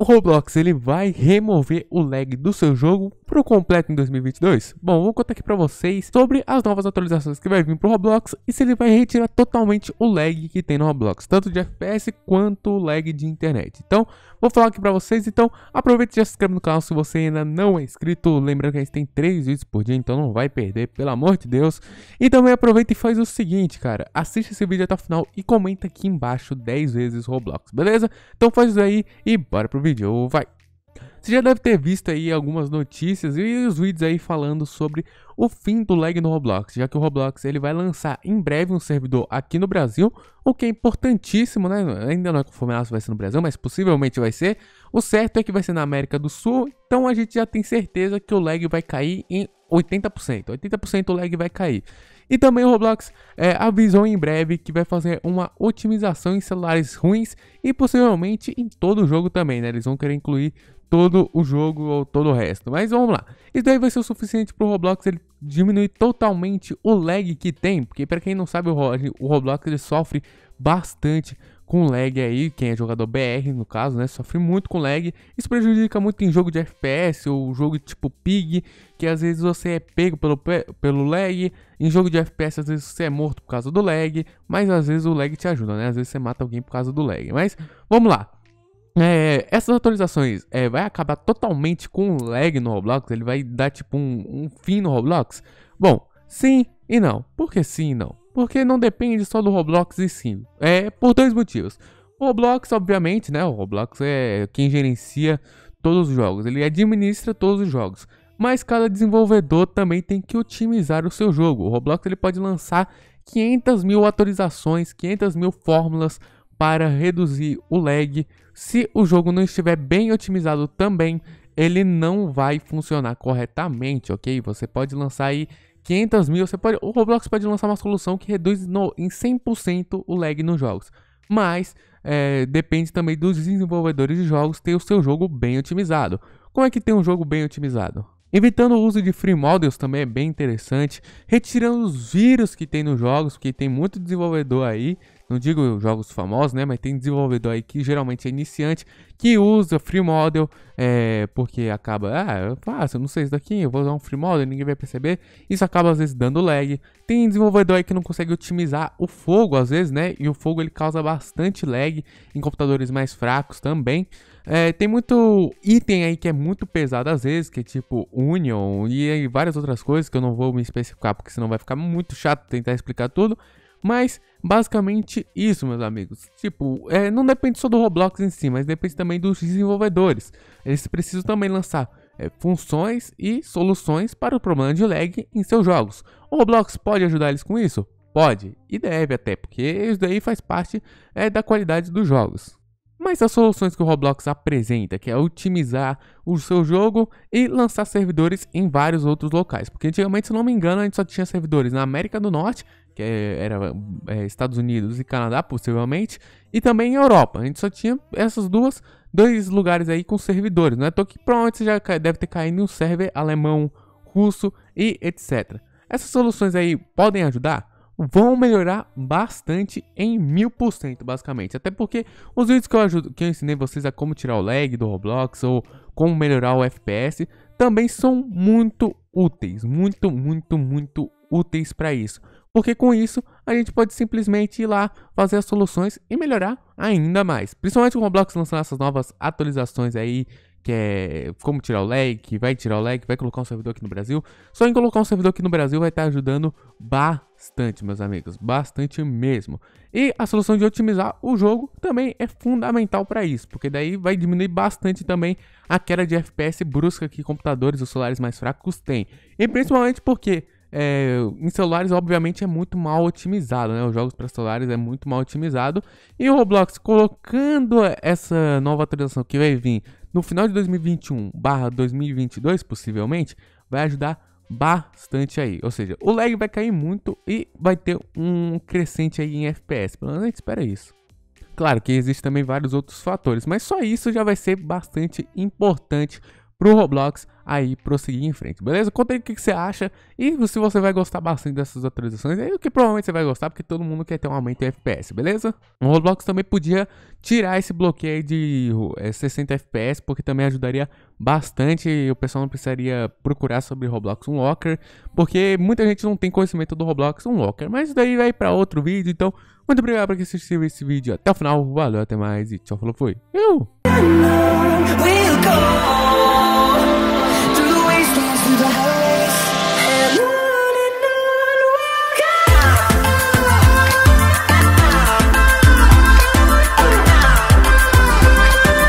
o Roblox ele vai remover o lag do seu jogo pro completo em 2022? Bom, vou contar aqui pra vocês sobre as novas atualizações que vai vir pro Roblox e se ele vai retirar totalmente o lag que tem no Roblox, tanto de FPS quanto o lag de internet. Então, vou falar aqui pra vocês, então aproveite e já se inscreve no canal se você ainda não é inscrito, lembrando que a gente tem 3 vídeos por dia, então não vai perder, pelo amor de Deus. E também aproveita e faz o seguinte, cara, assiste esse vídeo até o final e comenta aqui embaixo 10 vezes Roblox, beleza? Então faz isso aí e bora pro vídeo, vai! Você já deve ter visto aí algumas notícias e os vídeos aí falando sobre o fim do lag no Roblox, já que o Roblox ele vai lançar em breve um servidor aqui no Brasil, o que é importantíssimo, né? Ainda não é confirmado se vai ser no Brasil, mas possivelmente vai ser. O certo é que vai ser na América do Sul, então a gente já tem certeza que o lag vai cair em 80%. 80% o lag vai cair. E também o Roblox é, avisou em breve que vai fazer uma otimização em celulares ruins e possivelmente em todo o jogo também, né? Eles vão querer incluir todo o jogo ou todo o resto. Mas vamos lá. Isso daí vai ser o suficiente para o Roblox ele diminuir totalmente o lag que tem, porque para quem não sabe o Roblox ele sofre bastante com lag aí, quem é jogador BR no caso, né, sofre muito com lag. Isso prejudica muito em jogo de FPS ou jogo tipo Pig, que às vezes você é pego pelo pelo lag. Em jogo de FPS às vezes você é morto por causa do lag, mas às vezes o lag te ajuda, né? Às vezes você mata alguém por causa do lag. Mas vamos lá. É, essas atualizações é, vai acabar totalmente com o lag no Roblox? Ele vai dar tipo um, um fim no Roblox? Bom, sim e não. Por que sim e não? Porque não depende só do Roblox e sim. É por dois motivos. O Roblox, obviamente, né? O Roblox é quem gerencia todos os jogos. Ele administra todos os jogos. Mas cada desenvolvedor também tem que otimizar o seu jogo. O Roblox ele pode lançar 500 mil atualizações, 500 mil fórmulas para reduzir o lag. Se o jogo não estiver bem otimizado também, ele não vai funcionar corretamente, ok? Você pode lançar aí 500 mil, você pode, o Roblox pode lançar uma solução que reduz no, em 100% o lag nos jogos. Mas é, depende também dos desenvolvedores de jogos ter o seu jogo bem otimizado. Como é que tem um jogo bem otimizado? Evitando o uso de free models também é bem interessante. Retirando os vírus que tem nos jogos, porque tem muito desenvolvedor aí não digo jogos famosos, né? Mas tem desenvolvedor aí que geralmente é iniciante, que usa free model, é, porque acaba, ah, eu faço, eu não sei isso daqui, eu vou usar um free model, ninguém vai perceber. Isso acaba às vezes dando lag. Tem desenvolvedor aí que não consegue otimizar o fogo, às vezes, né? E o fogo ele causa bastante lag em computadores mais fracos também. É, tem muito item aí que é muito pesado às vezes, que é tipo Union e, e várias outras coisas que eu não vou me especificar, porque senão vai ficar muito chato tentar explicar tudo. Mas basicamente isso, meus amigos. Tipo, é, não depende só do Roblox em si, mas depende também dos desenvolvedores. Eles precisam também lançar é, funções e soluções para o problema de lag em seus jogos. O Roblox pode ajudar eles com isso? Pode, e deve até, porque isso daí faz parte é, da qualidade dos jogos. Mas as soluções que o Roblox apresenta, que é otimizar o seu jogo e lançar servidores em vários outros locais. Porque antigamente, se não me engano, a gente só tinha servidores na América do Norte que era é, Estados Unidos e Canadá, possivelmente, e também Europa. A gente só tinha essas duas, dois lugares aí com servidores, não é? Tô aqui, você já deve ter caído em um server alemão, russo e etc. Essas soluções aí podem ajudar? Vão melhorar bastante em mil por cento, basicamente. Até porque os vídeos que eu, ajudo, que eu ensinei vocês a como tirar o lag do Roblox ou como melhorar o FPS também são muito úteis. Muito, muito, muito úteis para isso. Porque com isso, a gente pode simplesmente ir lá, fazer as soluções e melhorar ainda mais. Principalmente o Roblox lançando essas novas atualizações aí, que é como tirar o lag, vai tirar o lag, vai colocar um servidor aqui no Brasil. Só em colocar um servidor aqui no Brasil vai estar tá ajudando bastante, meus amigos, bastante mesmo. E a solução de otimizar o jogo também é fundamental para isso, porque daí vai diminuir bastante também a queda de FPS brusca que computadores ou celulares mais fracos têm. E principalmente porque é, em celulares, obviamente, é muito mal otimizado, né? Os jogos para celulares é muito mal otimizado. E o Roblox colocando essa nova atualização que vai vir no final de 2021 barra 2022, possivelmente, vai ajudar bastante aí. Ou seja, o lag vai cair muito e vai ter um crescente aí em FPS. Pelo menos a gente espera isso. Claro que existem também vários outros fatores, mas só isso já vai ser bastante importante pro Roblox aí prosseguir em frente, beleza? Conta aí o que, que, você acha e se você vai gostar bastante dessas atualizações, aí o que provavelmente você vai gostar, porque todo mundo quer ter um aumento de FPS, beleza? O Roblox também podia tirar esse bloqueio de 60 é, FPS, porque também ajudaria bastante e o pessoal não precisaria procurar sobre Roblox Unlocker, porque muita gente não tem conhecimento do Roblox Unlocker, mas isso daí vai para outro vídeo, então muito obrigado por assistir assistiu esse vídeo até o final, valeu, até mais e tchau, falou, fui! Eu!